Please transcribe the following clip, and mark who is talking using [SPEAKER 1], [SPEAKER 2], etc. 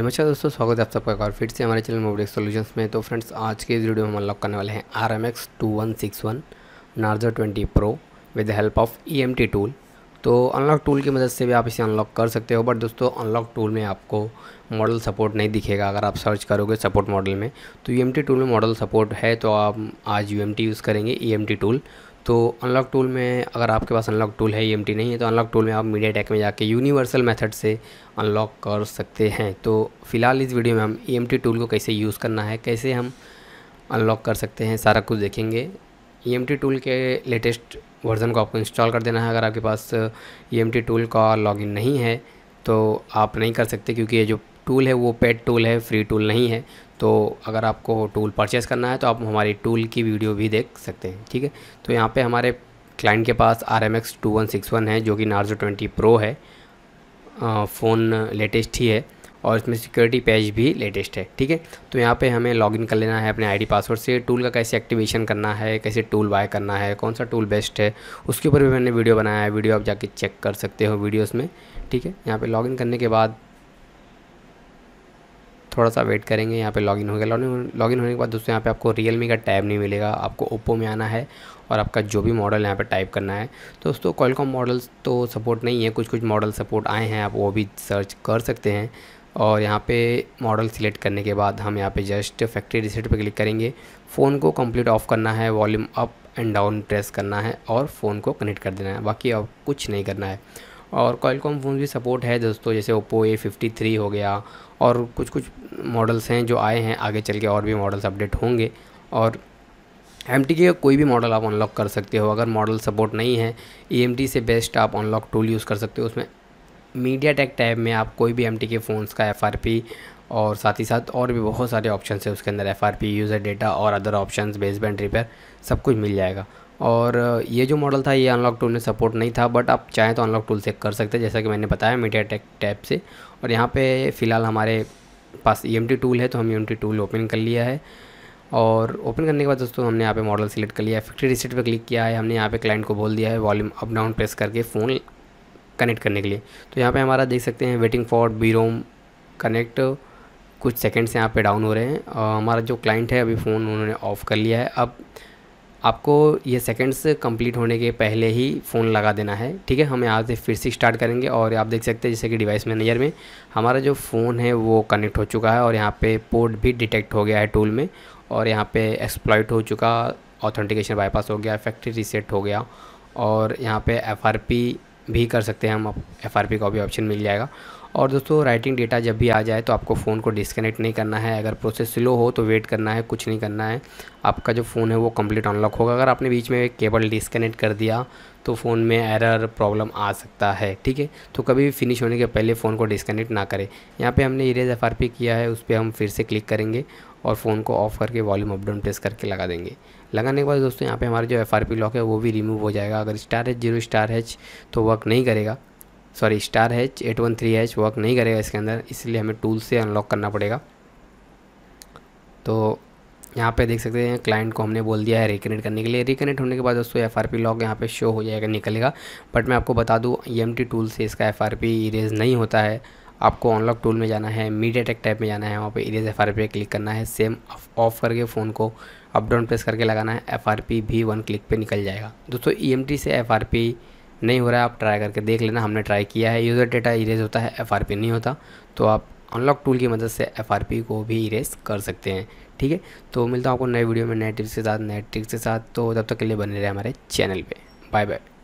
[SPEAKER 1] नमस्कार दोस्तों स्वागत है आप सबका एक बार फिर से हमारे चैनल मोबाइल सॉल्यूशंस में तो फ्रेंड्स आज के इस वीडियो में हम अनलॉक करने वाले हैं R M X two one six one Narzo twenty pro with the help of E M T tool तो अनलॉक टूल की मदद से भी आप इसे अनलॉक कर सकते हो बट दोस्तों अनलॉक टूल में आपको मॉडल सपोर्ट नहीं दिखेगा अगर आप सर्च करोगे सपोर्ट मॉडल में तो टी e टूल में मॉडल सपोर्ट है तो आप आज यू यूज़ करेंगे ई e टूल तो अनलॉक टूल में अगर आपके पास अनलॉक टूल है ई e नहीं है तो अनलॉक टूल में आप मीडिया टेक में जाके यूनिवर्सल मेथड से अनलॉक कर सकते हैं तो फिलहाल इस वीडियो में हम ई e टूल को कैसे यूज़ करना है कैसे हम अनलॉक कर सकते हैं सारा कुछ देखेंगे ई e टूल के लेटेस्ट वर्ज़न को आपको इंस्टॉल कर देना है अगर आपके पास ई टूल का लॉगिन नहीं है तो आप नहीं कर सकते क्योंकि ये जो टूल है वो पेड टूल है फ्री टूल नहीं है तो अगर आपको टूल परचेस करना है तो आप हमारी टूल की वीडियो भी देख सकते हैं ठीक है तो यहाँ पे हमारे क्लाइंट के पास R M X two one six one है जो कि नार्जो ट्वेंटी प्रो है फ़ोन लेटेस्ट ही है और इसमें सिक्योरिटी पैच भी लेटेस्ट है ठीक है तो यहाँ पे हमें लॉगिन कर लेना है अपने आईडी पासवर्ड से टूल का कैसे एक्टिवेशन करना है कैसे टूल बाय करना है कौन सा टूल बेस्ट है उसके ऊपर भी मैंने वीडियो बनाया है वीडियो आप जाके चेक कर सकते हो वीडियोस में ठीक है यहाँ पे लॉगिन करने के बाद थोड़ा सा वेट करेंगे यहाँ पे लॉगिन हो गया लॉगिन होने के बाद दोस्तों यहाँ पे आपको रियलमी का टैब नहीं मिलेगा आपको ओप्पो में आना है और आपका जो भी मॉडल यहाँ पे टाइप करना है तो दोस्तों कॉलकॉम मॉडल्स तो सपोर्ट नहीं है कुछ कुछ मॉडल सपोर्ट आए हैं आप वो भी सर्च कर सकते हैं और यहाँ पे मॉडल सिलेक्ट करने के बाद हम यहाँ पे जस्ट फैक्ट्री रिसेट पे क्लिक करेंगे फ़ोन को कंप्लीट ऑफ़ करना है volume up and down press करना है और फ़ोन को कनेक्ट कर देना है बाकी अब कुछ नहीं करना है और कॉलकॉम फ़ोन भी सपोर्ट है दोस्तों जैसे ओप्पो ए फिफ्टी थ्री हो गया और कुछ कुछ मॉडल्स हैं जो आए हैं आगे चल के और भी मॉडल्स अपडेट होंगे और एम टी का कोई भी मॉडल आप अनलॉक कर सकते हो अगर मॉडल सपोर्ट नहीं है ई एम टी से बेस्ट आप अनलॉक टूल यूज़ कर सकते हो उसमें मीडिया टेक टैब में आप कोई भी एम टी के फ़ोन्स का एफ़ आर पी और साथ ही साथ और भी बहुत सारे ऑप्शन है उसके अंदर F R P user data और अदर ऑप्शन बेसबैंड रिपेयर सब कुछ मिल जाएगा और ये जो मॉडल था ये अनलॉक टूल में सपोर्ट नहीं था बट आप चाहें तो अनलॉक टूल से कर सकते हैं जैसा कि मैंने बताया मीडिया टेक टैप से और यहाँ पे फ़िलहाल हमारे पास ई e टूल है तो हम ई टूल ओपन कर लिया है और ओपन करने के बाद दोस्तों हमने यहाँ पे मॉडल सेलेक्ट कर लिया है फैक्ट्री रिसेट पर क्लिक किया है हमने यहाँ पे क्लाइंट को बोल दिया है वॉल्यूम अप डाउन प्रेस करके फ़ोन कनेक्ट करने के लिए तो यहाँ पे हमारा देख सकते हैं waiting for B ROM connect कुछ सेकेंड्स यहाँ पे डाउन हो रहे हैं हमारा जो क्लाइंट है अभी फ़ोन उन्होंने ऑफ़ कर लिया है अब आपको ये सेकंड्स कंप्लीट होने के पहले ही फ़ोन लगा देना है ठीक है हम यहाँ से फिर से स्टार्ट करेंगे और आप देख सकते हैं जैसे कि डिवाइस मैनेजर में हमारा जो फ़ोन है वो कनेक्ट हो चुका है और यहाँ पे पोर्ट भी डिटेक्ट हो गया है टूल में और यहाँ पे एक्सप्लॉइट हो चुका ऑथेंटिकेशन बाईपास हो गया फैक्ट्री रीसेट हो गया और यहाँ पर एफ भी कर सकते हैं हम एफ आर पी का भी ऑप्शन मिल जाएगा और दोस्तों राइटिंग डेटा जब भी आ जाए तो आपको फ़ोन को डिसकनेक्ट नहीं करना है अगर प्रोसेस स्लो हो तो वेट करना है कुछ नहीं करना है आपका जो फ़ोन है वो कम्प्लीट अनलॉक होगा अगर आपने बीच में केबल डिसकनेक्ट कर दिया तो फ़ोन में एरर प्रॉब्लम आ सकता है ठीक है तो कभी भी फिनिश होने के पहले फ़ोन को डिसकनेक्ट ना करें यहाँ पे हमने इरेज एफ किया है उस पर हम फिर से क्लिक करेंगे और फ़ोन को ऑफ़ करके वॉल्यूम अपडाउन प्रेस करके लगा देंगे लगाने के बाद दोस्तों यहाँ पे हमारा जो एफ आर पी लॉक है वो भी रिमूव हो जाएगा अगर star H zero star H तो वर्क नहीं करेगा sorry star H eight one three H work नहीं करेगा इसके अंदर इसलिए हमें टूल से अनलॉक करना पड़ेगा तो यहाँ पे देख सकते हैं क्लाइंट को हमने बोल दिया है रिकनेक्ट करने के लिए रिकनेक्ट होने के बाद दोस्तों एफ आर पी लॉक यहाँ पे शो हो जाएगा निकलेगा बट मैं आपको बता दूँ ई एम टी टूल से इसका एफ आर पी इरेज नहीं होता है आपको अनलॉक टूल में जाना है मीडिया टेक टाइप में जाना है वहाँ पे erase F R P click करना है सेम ऑफ करके फ़ोन को अप डाउन प्रेस करके लगाना है एफ आर पी भी वन क्लिक पे निकल जाएगा दोस्तों ई एम टी से एफ आर पी नहीं हो रहा है आप ट्राई करके देख लेना हमने ट्राई किया है यूज़र डेटा इरेज होता है एफ आर पी नहीं होता तो आप अनलॉक टूल की मदद से एफ आर पी को भी इरेज कर सकते हैं ठीक है तो मिलता हूँ आपको नए वीडियो में नए टिप्स के साथ नए ट्रिक्स के साथ तो तब तक के लिए बने रहे हमारे चैनल पर बाय बाय